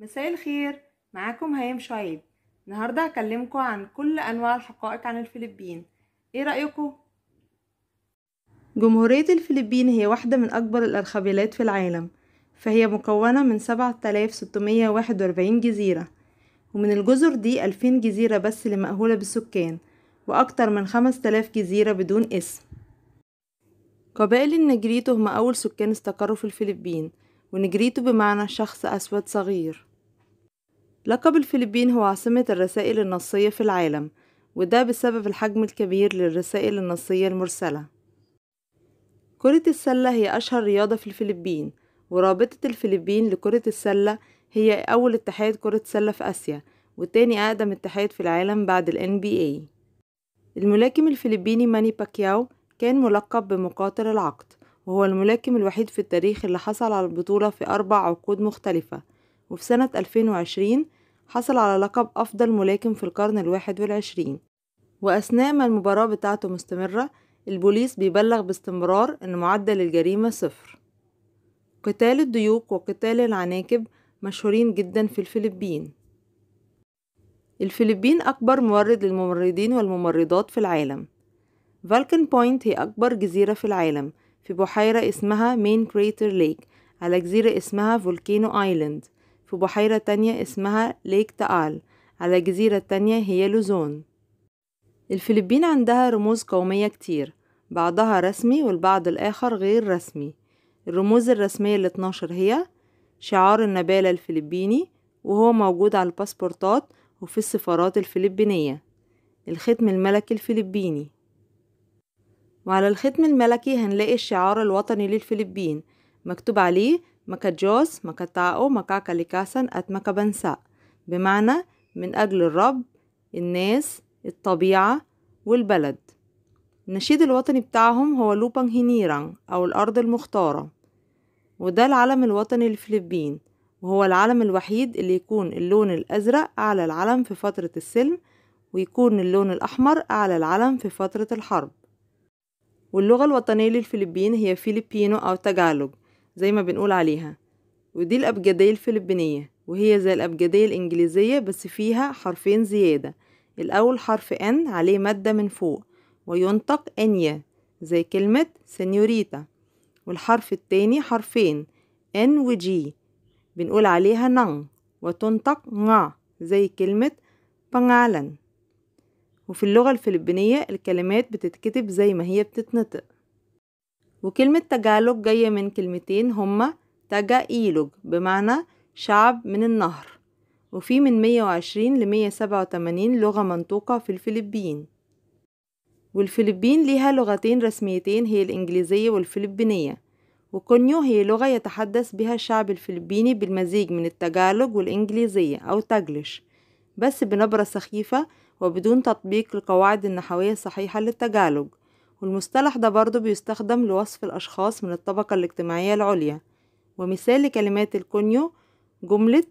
مساء الخير معاكم هيام شعيب النهاردة هكلمكم عن كل أنواع الحقائق عن الفلبين إيه رأيكم؟ جمهورية الفلبين هي واحدة من أكبر الأرخبيلات في العالم فهي مكونة من 7641 جزيرة ومن الجزر دي 2000 جزيرة بس اللي مأهولة بالسكان وأكتر من 5000 جزيرة بدون اسم قبائل النجريتو هم أول سكان استقروا في الفلبين ونجريتو بمعنى شخص أسود صغير لقب الفلبين هو عاصمة الرسائل النصية في العالم وده بسبب الحجم الكبير للرسائل النصية المرسلة كرة السلة هي أشهر رياضة في الفلبين ورابطة الفلبين لكرة السلة هي أول اتحاد كرة سلة في آسيا وتاني أقدم اتحاد في العالم بعد الـ NBA الملاكم الفلبيني ماني باكياو كان ملقب بمقاتل العقد وهو الملاكم الوحيد في التاريخ اللي حصل على البطولة في أربع عقود مختلفة وفي سنة 2020 حصل على لقب أفضل ملاكم في القرن الواحد والعشرين وأثناء ما المباراة بتاعته مستمرة البوليس بيبلغ باستمرار أن معدل الجريمة صفر قتال الديوك وقتال العناكب مشهورين جدا في الفلبين الفلبين أكبر مورد للممرضين والممرضات في العالم فالكن بوينت هي أكبر جزيرة في العالم في بحيرة اسمها مين كريتر ليك على جزيرة اسمها فولكينو آيلاند في بحيرة تانية اسمها ليك تقال على جزيرة تانية هي لوزون الفلبين عندها رموز قومية كتير بعضها رسمي والبعض الآخر غير رسمي الرموز الرسمية ال 12 هي شعار النبالة الفلبيني وهو موجود على الباسبورتات وفي السفارات الفلبينية الختم الملكي الفلبيني وعلى الختم الملكي هنلاقي الشعار الوطني للفلبين مكتوب عليه مكاجوس مكتاو مكاكاليكاسن أت مكابنسا بمعنى من أجل الرب الناس الطبيعة والبلد النشيد الوطني بتاعهم هو لوبان هينيران أو الأرض المختارة وده العلم الوطني للفلبين وهو العلم الوحيد اللي يكون اللون الأزرق أعلى العلم في فترة السلم ويكون اللون الأحمر أعلى العلم في فترة الحرب واللغة الوطنية للفلبين هي فيلبينو أو تاجالوج زي ما بنقول عليها ودي الأبجدية الفلبينية وهي زي الأبجدية الإنجليزية بس فيها حرفين زيادة الأول حرف N عليه مادة من فوق وينطق أنيا زي كلمة سنيوريتا والحرف التاني حرفين N و G بنقول عليها نن وتنطق نع زي كلمة بنغالن وفي اللغة الفلبينية الكلمات بتتكتب زي ما هي بتتنطق وكلمة تجالوج جاية من كلمتين هما تجا إيلوج بمعنى شعب من النهر وفي من 120 ل 187 لغة منطوقة في الفلبين والفلبين ليها لغتين رسميتين هي الإنجليزية والفلبينية وكونيو هي لغة يتحدث بها الشعب الفلبيني بالمزيج من التجالوج والإنجليزية أو تاجلش بس بنبرة سخيفة وبدون تطبيق القواعد النحوية الصحيحة للتجالج والمصطلح ده برضه بيستخدم لوصف الأشخاص من الطبقة الاجتماعية العليا ومثال لكلمات الكونيو جملة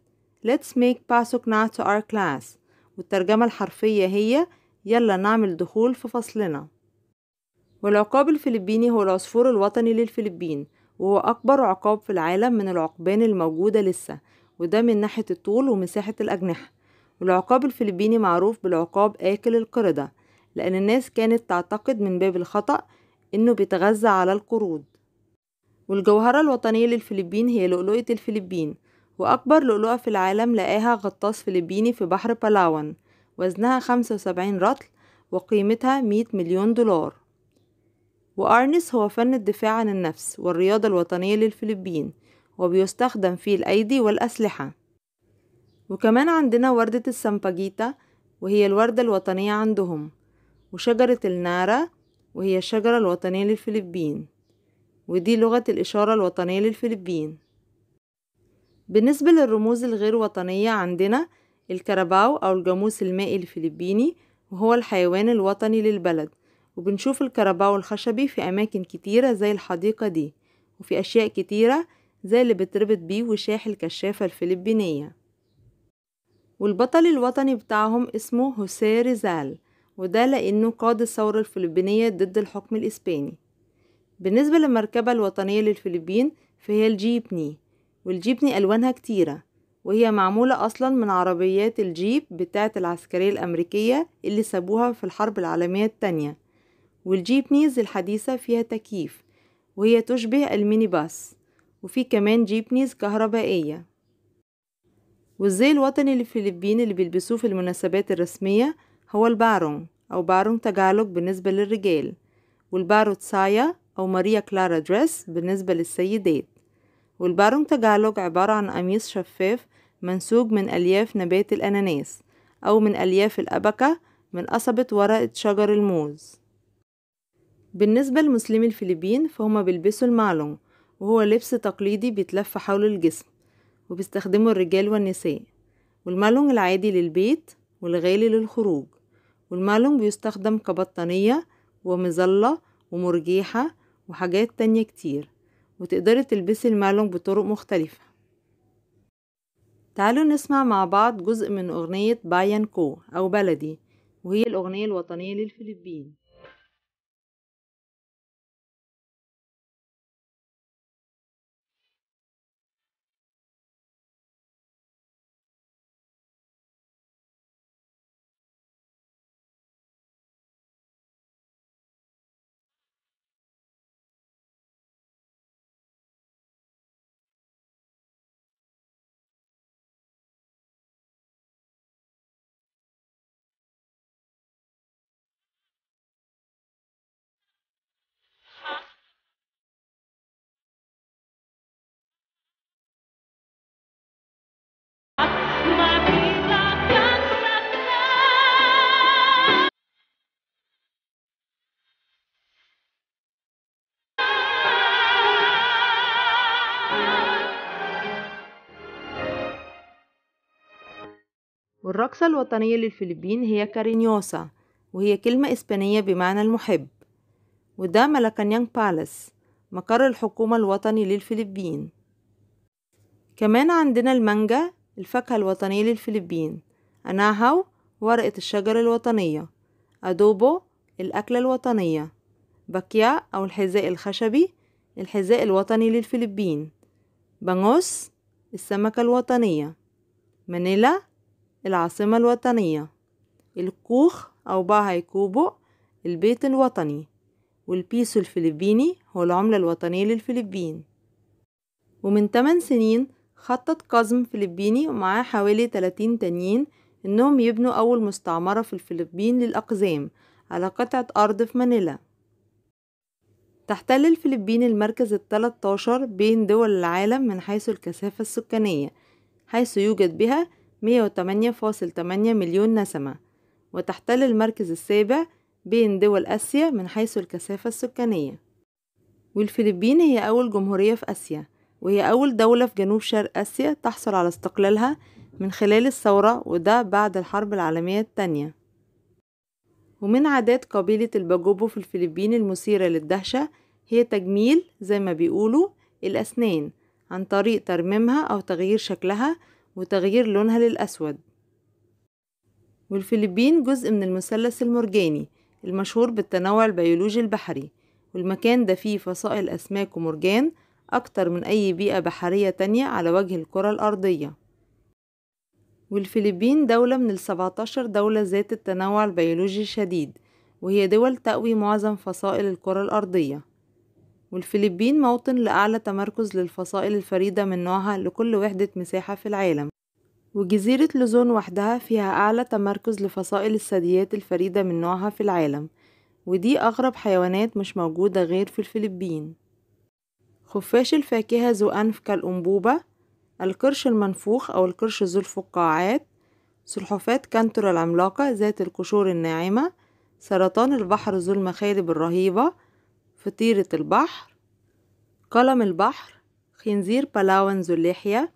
Let's make Pasokna to our class والترجمة الحرفية هي يلا نعمل دخول في فصلنا والعقاب الفلبيني هو العصفور الوطني للفلبين وهو أكبر عقاب في العالم من العقبان الموجودة لسه وده من ناحية الطول ومساحة الأجنحة والعقاب الفلبيني معروف بالعقاب آكل القردة لأن الناس كانت تعتقد من باب الخطأ إنه بيتغذى على القرود والجوهرة الوطنية للفلبين هي لؤلؤة الفلبين وأكبر لؤلؤة في العالم لقاها غطاس فلبيني في بحر بلاوان وزنها 75 رطل وقيمتها 100 مليون دولار وأرنس هو فن الدفاع عن النفس والرياضة الوطنية للفلبين وبيستخدم فيه الأيدي والأسلحة وكمان عندنا وردة السامباجيتا وهي الوردة الوطنية عندهم وشجرة النارا وهي الشجرة الوطنية للفلبين ودي لغة الإشارة الوطنية للفلبين بالنسبة للرموز الغير وطنية عندنا الكرباو أو الجاموس المائي الفلبيني وهو الحيوان الوطني للبلد وبنشوف الكرباو الخشبي في أماكن كتيرة زي الحديقة دي وفي أشياء كتيرة زي اللي بتربط بيه وشاح الكشافة الفلبينية والبطل الوطني بتاعهم اسمه هوسيه ريزال وده لأنه قاد الثورة الفلبينية ضد الحكم الإسباني بالنسبة للمركبة الوطنية للفلبين فهي الجيبني والجيبني ألوانها كتيرة وهي معمولة أصلا من عربيات الجيب بتاعة العسكرية الأمريكية اللي سابوها في الحرب العالمية التانية والجيبنيز الحديثة فيها تكييف وهي تشبه الميني باس وفي كمان جيبنيز كهربائية والزي الوطني للفلبين اللي بيلبسوه في المناسبات الرسمية هو البارون أو بارون تجالوج بالنسبة للرجال والبارو تسايا أو ماريا كلارا دريس بالنسبة للسيدات والبارون تجالوج عبارة عن قميص شفاف منسوج من ألياف نبات الأناناس أو من ألياف الأبكة من قصبة ورقة شجر الموز بالنسبة لمسلمي الفلبين فهم بيلبسوا المعلوم وهو لبس تقليدي بيتلف حول الجسم وبيستخدمه الرجال والنساء والمالون العادي للبيت والغالي للخروج والمالون بيستخدم كبطانية ومظلة ومرجيحة وحاجات تانية كتير وتقدري تلبسي المالون بطرق مختلفة تعالوا نسمع مع بعض جزء من أغنية بايان كو أو بلدي وهي الأغنية الوطنية للفلبين والرقصة الوطنية للفلبين هي كارينيوسا وهي كلمة إسبانية بمعنى المحب وده ملاكانيانج بالاس مقر الحكومة الوطني للفلبين كمان عندنا المانجا الفاكهة الوطنية للفلبين أناهو ورقة الشجر الوطنية أدوبو الأكلة الوطنية باكيا أو الحذاء الخشبي الحذاء الوطني للفلبين بانوس السمكة الوطنية مانيلا العاصمة الوطنية الكوخ أو باهاي كوبو البيت الوطني والبيسو الفلبيني هو العملة الوطنية للفلبين ومن 8 سنين خطط قزم فلبيني ومعاه حوالي 30 تانيين إنهم يبنوا أول مستعمرة في الفلبين للأقزام على قطعة أرض في مانيلا تحتل الفلبين المركز التلتاشر بين دول العالم من حيث الكثافة السكانية حيث يوجد بها 108.8 مليون نسمة وتحتل المركز السابع بين دول آسيا من حيث الكثافة السكانية والفلبين هي أول جمهورية في آسيا وهي أول دولة في جنوب شرق آسيا تحصل على استقلالها من خلال الثورة وده بعد الحرب العالمية التانية ومن عادات قبيلة الباجوبو في الفلبين المثيرة للدهشة هي تجميل زي ما بيقولوا الأسنان عن طريق ترميمها أو تغيير شكلها وتغيير لونها للأسود والفلبين جزء من المثلث المرجاني المشهور بالتنوع البيولوجي البحري والمكان ده فيه فصائل أسماك ومرجان أكتر من أي بيئة بحرية تانية على وجه الكرة الأرضية والفلبين دولة من السبعتاشر دولة ذات التنوع البيولوجي الشديد وهي دول تأوي معظم فصائل الكرة الأرضية والفلبين موطن لأعلى تمركز للفصائل الفريدة من نوعها لكل وحدة مساحة في العالم وجزيرة لوزون وحدها فيها أعلى تمركز لفصائل الثدييات الفريدة من نوعها في العالم ودي أغرب حيوانات مش موجودة غير في الفلبين خفاش الفاكهة ذو أنف كالأنبوبة القرش المنفوخ أو القرش ذو الفقاعات سلحفاة كانتر العملاقة ذات القشور الناعمة سرطان البحر ذو المخالب الرهيبة فطيرة البحر قلم البحر خنزير بلاون ذو اللحية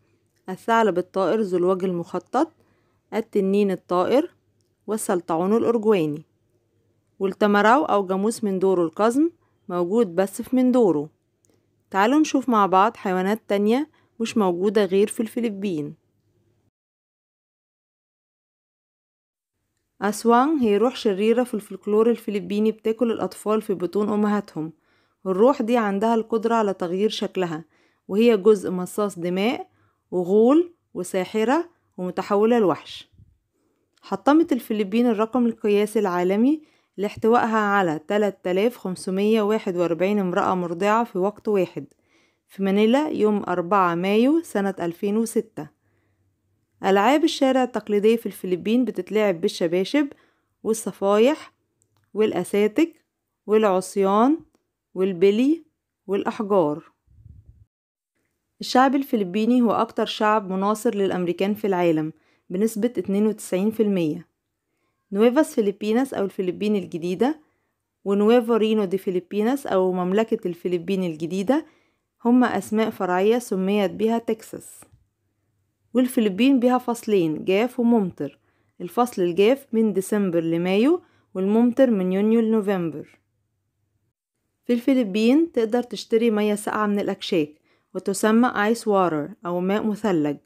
الثعلب الطائر ذو الوجه المخطط التنين الطائر والسلطعون الأرجواني والتمراو أو جاموس من دوره القزم موجود بس في من دوره تعالوا نشوف مع بعض حيوانات تانية مش موجودة غير في الفلبين أسوان هي روح شريرة في الفلكلور الفلبيني بتاكل الأطفال في بطون أمهاتهم الروح دي عندها القدرة على تغيير شكلها وهي جزء مصاص دماء وغول وساحرة ومتحولة لوحش حطمت الفلبين الرقم القياسي العالمي لاحتوائها على 3541 امرأة مرضعة في وقت واحد في مانيلا يوم 4 مايو سنة 2006 ألعاب الشارع التقليدية في الفلبين بتتلعب بالشباشب والصفايح والأساتك والعصيان والبلي والأحجار الشعب الفلبيني هو أكتر شعب مناصر للأمريكان في العالم بنسبة 92% نويفاس فيليبيناس أو الفلبين الجديدة ونويفا رينو دي فيليبيناس أو مملكة الفلبين الجديدة هما أسماء فرعية سميت بها تكساس والفلبين بها فصلين جاف وممطر الفصل الجاف من ديسمبر لمايو والممطر من يونيو لنوفمبر في الفلبين تقدر تشتري مية ساقعة من الأكشاك وتسمى آيس وارر أو ماء مثلج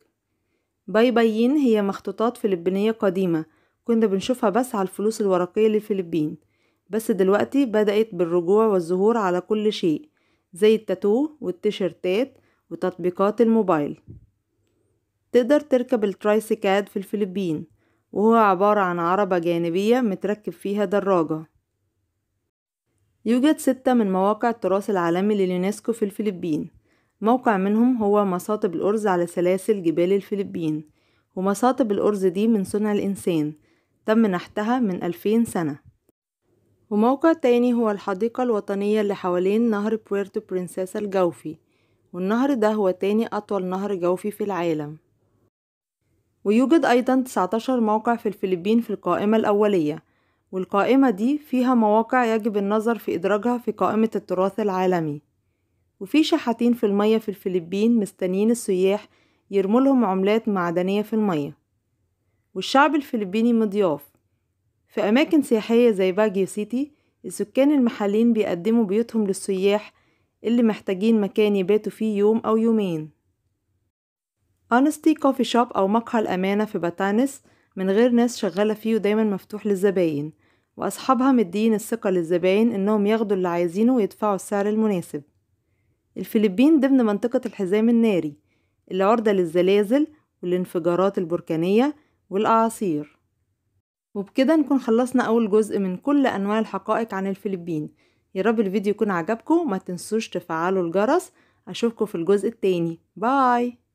باي بايين هي مخطوطات فلبينية قديمة كنا بنشوفها بس على الفلوس الورقية للفلبين بس دلوقتي بدأت بالرجوع والظهور على كل شيء زي التاتو والتيشيرتات وتطبيقات الموبايل تقدر تركب الترايسيكاد في الفلبين وهو عبارة عن عربة جانبية متركب فيها دراجة يوجد ستة من مواقع التراث العالمي لليونسكو في الفلبين موقع منهم هو مصاطب الأرز على سلاسل جبال الفلبين ومصاطب الأرز دي من صنع الإنسان تم نحتها من ألفين سنة وموقع تاني هو الحديقة الوطنية اللي حوالين نهر بويرتو برنساسا الجوفي والنهر ده هو تاني أطول نهر جوفي في العالم ويوجد أيضا 19 موقع في الفلبين في القائمة الأولية والقائمة دي فيها مواقع يجب النظر في إدراجها في قائمة التراث العالمي وفي شحاتين في المية في الفلبين مستنيين السياح يرمولهم عملات معدنية في المياه والشعب الفلبيني مضياف في أماكن سياحية زي باجيو سيتي السكان المحليين بيقدموا بيوتهم للسياح اللي محتاجين مكان يباتوا فيه يوم أو يومين أنستي كوفي شوب أو مقهى الأمانة في باتانس من غير ناس شغالة فيه ودايما مفتوح للزباين وأصحابها مدين الثقة للزباين إنهم ياخدوا اللي عايزينه ويدفعوا السعر المناسب الفلبين ضمن منطقة الحزام الناري اللي عرضة للزلازل والانفجارات البركانية والأعاصير وبكده نكون خلصنا أول جزء من كل أنواع الحقائق عن الفلبين يا رب الفيديو يكون عجبكم ما تنسوش تفعلوا الجرس أشوفكم في الجزء التاني باي